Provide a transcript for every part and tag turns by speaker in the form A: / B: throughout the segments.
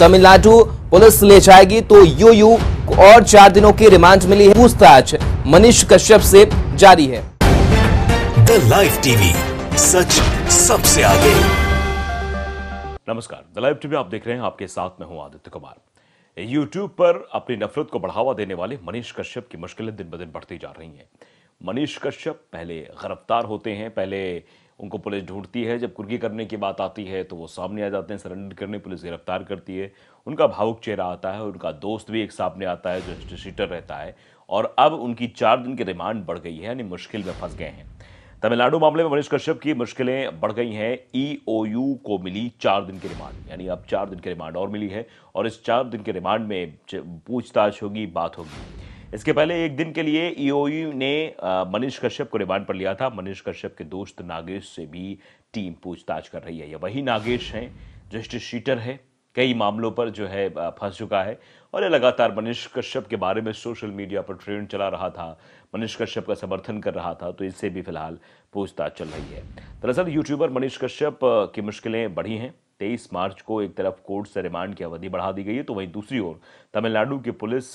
A: Tamil Nadu police ले जाएगी तो यू यू और चार दिनों की रिमांड मिली है पूछताछ मनीष कश्यप से जारी है द लाइव टीवी सच सबसे आगे नमस्कार द लाइव टीवी आप देख रहे हैं आपके साथ में हूं आदित्य कुमार यूट्यूब पर अपनी नफरत को बढ़ावा देने वाले मनीष कश्यप की मुश्किलें दिन ब दिन बढ़ती जा रही हैं मनीष कश्यप पहले गिरफ्तार होते हैं पहले उनको पुलिस ढूंढती है जब कुर्की करने की बात आती है तो वो सामने आ जाते हैं सरेंडर करने पुलिस गिरफ्तार करती है उनका भावुक चेहरा आता है उनका दोस्त भी एक सामने आता है जो डिस्ट्रीटर रहता है और अब उनकी चार दिन की रिमांड बढ़ गई है यानी मुश्किल में फंस गए हैं तमिलनाडु मामले में मनीष कश्यप की मुश्किलें बढ़ गई हैं यू e को मिली चार दिन की रिमांड यानी अब चार दिन की रिमांड और मिली है और इस चार दिन के रिमांड में पूछताछ होगी बात होगी इसके पहले एक दिन के लिए ईओयू e ने मनीष कश्यप को रिमांड पर लिया था मनीष कश्यप के दोस्त नागेश से भी टीम पूछताछ कर रही है ये वही नागेश हैं जस्टिस शीटर है कई मामलों पर जो है फंस चुका है और ये लगातार मनीष कश्यप के बारे में सोशल मीडिया पर ट्रेंड चला रहा था मनीष कश्यप का समर्थन कर रहा था तो इससे भी फिलहाल पूछताछ चल रही है दरअसल यूट्यूबर मनीष कश्यप की मुश्किलें बढ़ी हैं तेईस मार्च को एक तरफ कोर्ट से रिमांड की अवधि बढ़ा दी गई है तो वहीं दूसरी ओर तमिलनाडु की पुलिस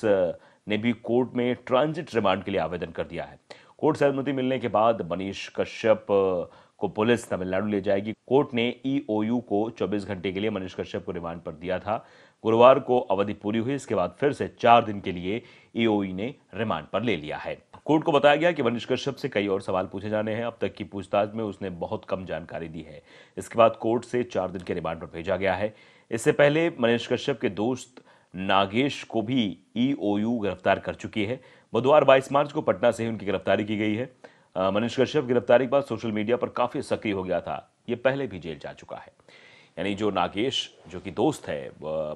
A: ने भी कोर्ट में ट्रांजिट रिमांड के लिए आवेदन कर दिया है कोर्ट से अनुमति मिलने के बाद मनीष कश्यप को पुलिस तमिलनाडु ले जाएगी कोर्ट ने ईओयू e को 24 घंटे के लिए मनीष कश्यप को रिमांड पर दिया था गुरुवार को अवधि पूरी हुई इसके बाद फिर से चार दिन के लिए ईओयू e ने रिमांड पर ले लिया है कोर्ट को बताया गया कि मनीष कश्यप से कई और सवाल पूछे जाने हैं अब तक की पूछताछ में उसने बहुत कम जानकारी दी है इसके बाद कोर्ट से चार दिन के रिमांड पर भेजा गया है इससे पहले मनीष कश्यप के दोस्त नागेश को भी ईओयू e गिरफ्तार कर चुकी है बुधवार 22 मार्च को पटना से ही उनकी गिरफ्तारी की गई है मनीष कश्यप गिरफ्तारी के बाद सोशल मीडिया पर काफी सक्रिय हो गया था ये पहले भी जेल जा चुका है यानी जो नागेश जो कि दोस्त है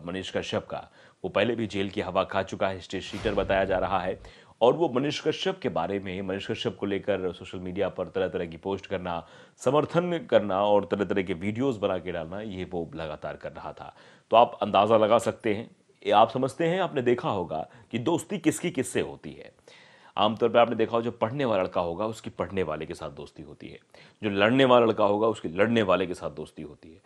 A: मनीष कश्यप का वो पहले भी जेल की हवा खा चुका है स्टेट शीटर बताया जा रहा है और वो मनीष कश्यप के बारे में मनीष कश्यप को लेकर सोशल मीडिया पर तरह तरह की पोस्ट करना समर्थन करना और तरह तरह के वीडियोस बना के डालना ये वो लगातार कर रहा था तो आप अंदाज़ा लगा सकते हैं आप समझते हैं आपने देखा होगा कि दोस्ती किसकी किससे होती है आमतौर पर आपने देखा हो जो पढ़ने वाला लड़का होगा उसकी पढ़ने वाले के साथ दोस्ती होती है जो लड़ने वाला लड़का होगा उसकी लड़ने वाले के साथ दोस्ती होती है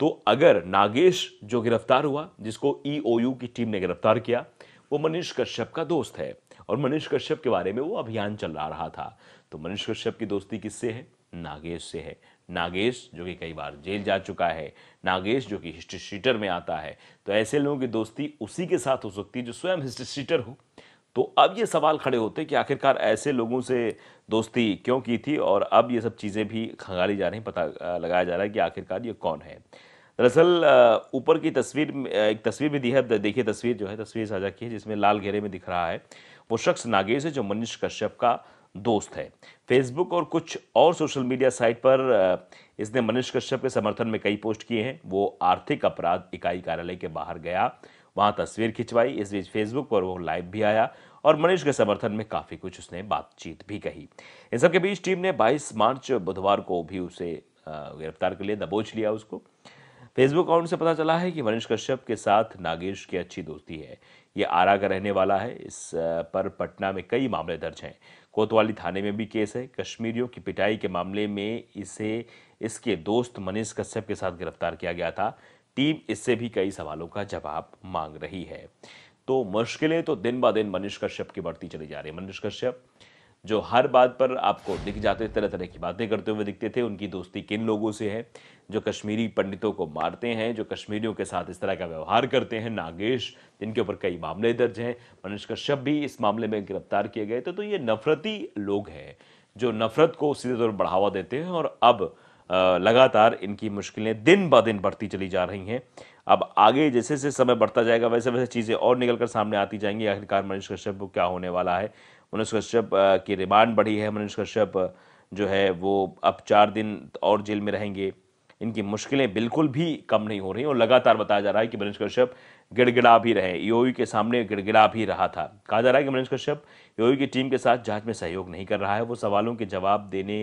A: तो अगर नागेश जो गिरफ्तार हुआ जिसको ई e की टीम ने गिरफ्तार किया वो मनीष कश्यप का दोस्त है और मनीष कश्यप के बारे में वो अभियान चल रहा था तो मनीष कश्यप की दोस्ती किससे है नागेश से है नागेश जो कि कई बार जेल जा चुका है नागेश जो कि हिस्ट्री शीटर में आता है तो ऐसे लोगों की दोस्ती उसी के साथ हो सकती है जो स्वयं हिस्ट्री शीटर हो तो अब ये सवाल खड़े होते कि आखिरकार ऐसे लोगों से दोस्ती क्यों की थी और अब ये सब चीज़ें भी खंगाली जा रही पता लगाया जा रहा है कि आखिरकार ये कौन है दरअसल ऊपर की तस्वीर एक तस्वीर भी दी है देखिए तस्वीर जो है तस्वीर साझा की है जिसमें लाल घेरे में दिख रहा है वो शख्स नागेश है जो मनीष कश्यप का दोस्त है फेसबुक और कुछ और सोशल मीडिया साइट पर इसने मनीष कश्यप के समर्थन में कई पोस्ट किए हैं वो आर्थिक अपराध इकाई कार्यालय के बाहर गया वहाँ तस्वीर खिंचवाई इस बीच फेसबुक पर वो लाइव भी आया और मनीष के समर्थन में काफ़ी कुछ उसने बातचीत भी कही इन सबके बीच टीम ने 22 मार्च बुधवार को भी उसे गिरफ्तार कर लिया दबोच लिया उसको फेसबुक अकाउंट से पता चला है कि मनीष कश्यप के साथ नागेश की अच्छी दोस्ती है ये आरा का रहने वाला है इस पर पटना में कई मामले दर्ज हैं कोतवाली थाने में भी केस है कश्मीरियों की पिटाई के मामले में इसे इसके दोस्त मनीष कश्यप के साथ गिरफ्तार किया गया था टीम इससे भी कई सवालों का जवाब मांग रही है तो मुश्किलें तो दिन ब दिन मनीष कश्यप की बढ़ती चली जा रही है मनीष कश्यप जो हर बात पर आपको दिख जाते तरह तरह की बातें करते हुए दिखते थे उनकी दोस्ती किन लोगों से है जो कश्मीरी पंडितों को मारते हैं जो कश्मीरियों के साथ इस तरह का व्यवहार करते हैं नागेश जिनके ऊपर कई मामले दर्ज हैं मनीष कश्यप भी इस मामले में गिरफ्तार किए गए थे तो ये नफरती लोग हैं जो नफरत को सीधे तौर पर बढ़ावा देते हैं और अब लगातार इनकी मुश्किलें दिन ब दिन बढ़ती चली जा रही हैं अब आगे जैसे जैसे समय बढ़ता जाएगा वैसे वैसे चीज़ें और निकल कर सामने आती जाएंगी आखिरकार मनीष कश्यप को क्या होने वाला है मनोज कश्यप की रिमांड बढ़ी है मनोज कश्यप जो है वो अब चार दिन और जेल में रहेंगे इनकी मुश्किलें बिल्कुल भी कम नहीं हो रही और लगातार बताया जा रहा है कि मनोज कश्यप गिड़गिड़ा भी रहे ईओयू e के सामने गिड़गिड़ा भी रहा था कहा जा रहा है कि मनोज कश्यप ईओयू e की टीम के साथ जांच में सहयोग नहीं कर रहा है वो सवालों के जवाब देने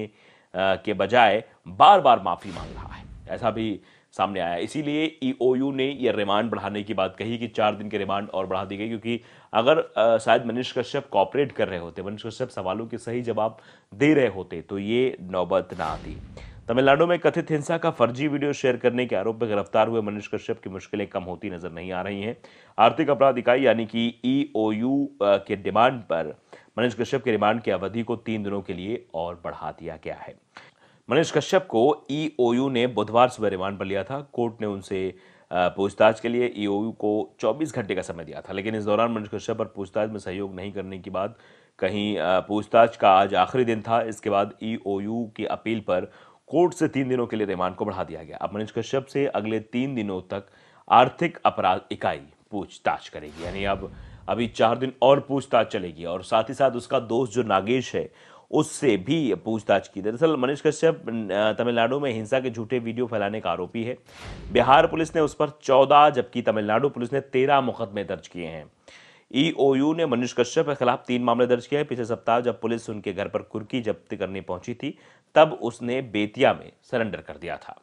A: के बजाय बार बार माफ़ी मांग रहा है ऐसा भी सामने आया इसीलिए ईओयू e ने यह रिमांड बढ़ाने की बात कही कि चार दिन के रिमांड और बढ़ा दी गई क्योंकि अगर शायद मनीष कश्यप कॉपरेट कर रहे होते मनीष कश्यप सवालों के सही जवाब दे रहे होते तो ये नौबत ना आती तमिलनाडु में कथित हिंसा का फर्जी वीडियो शेयर करने के आरोप में गिरफ्तार हुए मनीष कश्यप की मुश्किलें कम होती नजर नहीं आ रही हैं आर्थिक अपराध इकाई यानी कि ईओयू e के डिमांड पर मनीष कश्यप के रिमांड की अवधि को तीन दिनों के लिए और बढ़ा दिया गया है मनीष कश्यप को ईओयू e ने बुधवार सुबह रिमांड पर लिया था कोर्ट ने उनसे पूछताछ के लिए ईओयू e को 24 घंटे का समय दिया था लेकिन इस दौरान मनीष कश्यप पर पूछताछ में सहयोग नहीं करने की बात कहीं पूछताछ का आज आखिरी दिन था इसके बाद ईओयू e की अपील पर कोर्ट से तीन दिनों के लिए रिमांड को बढ़ा दिया गया अब मनीष कश्यप से अगले तीन दिनों तक आर्थिक अपराध इकाई पूछताछ करेगी यानी अब अभी चार दिन और पूछताछ चलेगी और साथ ही साथ उसका दोस्त जो नागेश है उससे भी पूछताछ की दरअसल मनीष कश्यप तमिलनाडु में हिंसा के झूठे वीडियो फैलाने का आरोपी है बिहार पुलिस ने उस पर चौदह जबकि तमिलनाडु पुलिस ने तेरह मुकदमे दर्ज किए हैं ईओयू e ने मनीष कश्यप के खिलाफ तीन मामले दर्ज किए हैं पिछले सप्ताह जब पुलिस उनके घर पर कुर्की जब्त करने पहुंची थी तब उसने बेतिया में सरेंडर कर दिया था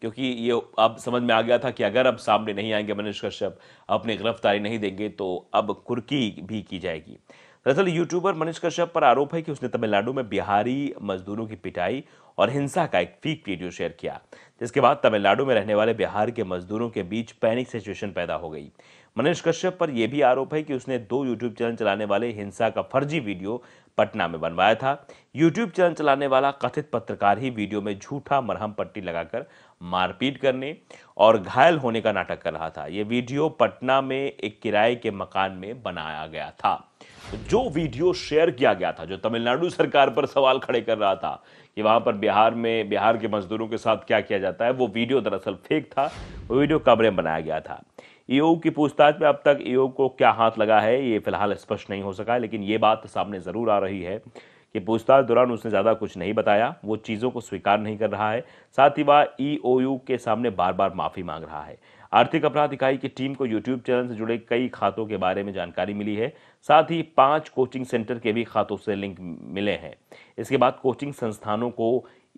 A: क्योंकि ये अब समझ में आ गया था कि अगर अब सामने नहीं आएंगे मनीष कश्यप अपनी गिरफ्तारी नहीं देंगे तो अब कुर्की भी की जाएगी दरअसल यूट्यूबर मनीष कश्यप पर आरोप है कि उसने तमिलनाडु में बिहारी मजदूरों की पिटाई और हिंसा का एक फीक वीडियो शेयर किया जिसके बाद तमिलनाडु में रहने वाले बिहार के मजदूरों के बीच पैनिक सिचुएशन पैदा हो गई मनीष कश्यप पर यह भी आरोप है कि उसने दो यूट्यूब चैनल चलाने वाले हिंसा का फर्जी वीडियो पटना में बनवाया था यूट्यूब चैनल चलाने वाला कथित पत्रकार ही वीडियो में झूठा मरहम पट्टी लगाकर मारपीट करने और घायल होने का नाटक कर रहा था ये वीडियो पटना में एक किराए के मकान में बनाया गया था जो वीडियो शेयर किया गया था जो तमिलनाडु सरकार पर सवाल खड़े कर रहा था कि वहां पर बिहार में बिहार के मजदूरों के साथ क्या किया जाता है वो वीडियो दरअसल फेक था वो वीडियो कमरे बनाया गया था ईओ की पूछताछ में अब तक ईओ को क्या हाथ लगा है ये फिलहाल स्पष्ट नहीं हो सका लेकिन ये बात सामने ज़रूर आ रही है कि पूछताछ दौरान उसने ज़्यादा कुछ नहीं बताया वो चीज़ों को स्वीकार नहीं कर रहा है साथ ही वह ई के सामने बार बार माफ़ी मांग रहा है आर्थिक अपराध इकाई की टीम को यूट्यूब चैनल से जुड़े कई खातों के बारे में जानकारी मिली है साथ ही पांच कोचिंग सेंटर के भी खातों से लिंक मिले हैं इसके बाद कोचिंग संस्थानों को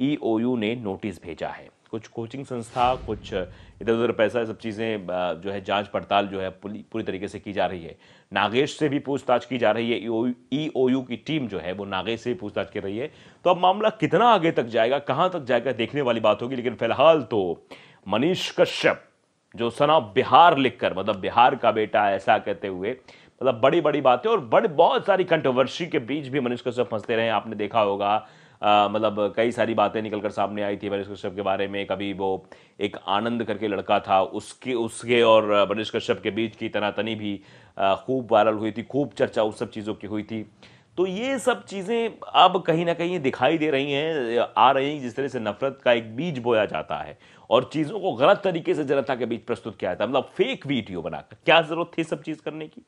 A: ई e ने नोटिस भेजा है कुछ कोचिंग संस्था कुछ इधर उधर पैसा सब चीज़ें जो है जांच पड़ताल जो है पूरी पूरी तरीके से की जा रही है नागेश से भी पूछताछ की जा रही है ई ओ यू की टीम जो है वो नागेश से भी पूछताछ कर रही है तो अब मामला कितना आगे तक जाएगा कहाँ तक जाएगा देखने वाली बात होगी लेकिन फिलहाल तो मनीष कश्यप जो सन ऑफ बिहार लिखकर मतलब बिहार का बेटा ऐसा कहते हुए मतलब बड़ी बड़ी बातें और बड़ी बहुत सारी कंट्रोवर्सी के बीच भी मनीष कश्यप फंसते रहे आपने देखा होगा मतलब कई सारी बातें निकल कर सामने आई थी मनीष कश्यप के बारे में कभी वो एक आनंद करके लड़का था उसके उसके और मनीष कश्यप के बीच की तनातनी भी खूब वायरल हुई थी खूब चर्चा उस सब चीज़ों की हुई थी तो ये सब चीज़ें अब कहीं ना कहीं दिखाई दे रही हैं आ रही हैं जिस तरह से नफरत का एक बीज बोया जाता है और चीज़ों को गलत तरीके से जनता के बीच प्रस्तुत किया जाता है मतलब फेक वीडियो बनाकर क्या ज़रूरत थी सब चीज़ करने की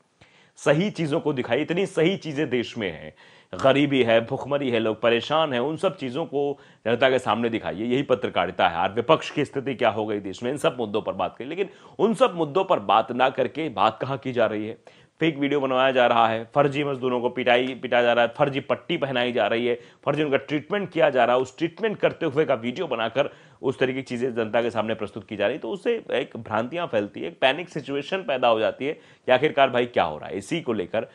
A: सही चीज़ों को दिखाई इतनी सही चीज़ें देश में हैं गरीबी है भुखमरी है लोग परेशान हैं उन सब चीज़ों को जनता के सामने दिखाइए यही पत्रकारिता है और विपक्ष की स्थिति क्या हो गई देश में इन सब मुद्दों पर बात करें लेकिन उन सब मुद्दों पर बात ना करके बात कहाँ की जा रही है फेक वीडियो बनवाया जा रहा है फर्जी मजदूरों को पिटाई पिटाया जा रहा है फर्जी पट्टी पहनाई जा रही है फर्जी उनका ट्रीटमेंट किया जा रहा है उस ट्रीटमेंट करते हुए का वीडियो बनाकर उस तरीके की चीज़ें जनता के सामने प्रस्तुत की जा रही तो उससे एक भ्रांतियाँ फैलती है एक पैनिक सिचुएशन पैदा हो जाती है कि आखिरकार भाई क्या हो रहा है इसी को लेकर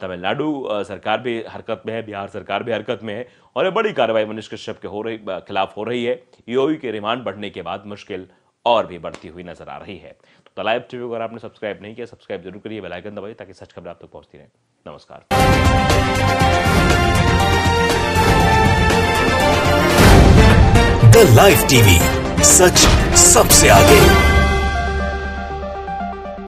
A: तमिलनाडु सरकार भी हरकत में है बिहार सरकार भी हरकत में है और ये बड़ी कार्रवाई मनीष कश्यप के हो रही खिलाफ हो रही है ईओ के रिमांड बढ़ने के बाद मुश्किल और भी बढ़ती हुई नजर आ रही है तो लाइव टीवी अगर आपने सब्सक्राइब नहीं किया सब्सक्राइब जरूर करिए बेलाइकन दबाइए ताकि सच खबर आप तक तो पहुंचती रहे नमस्कार द लाइव टीवी सच सबसे आगे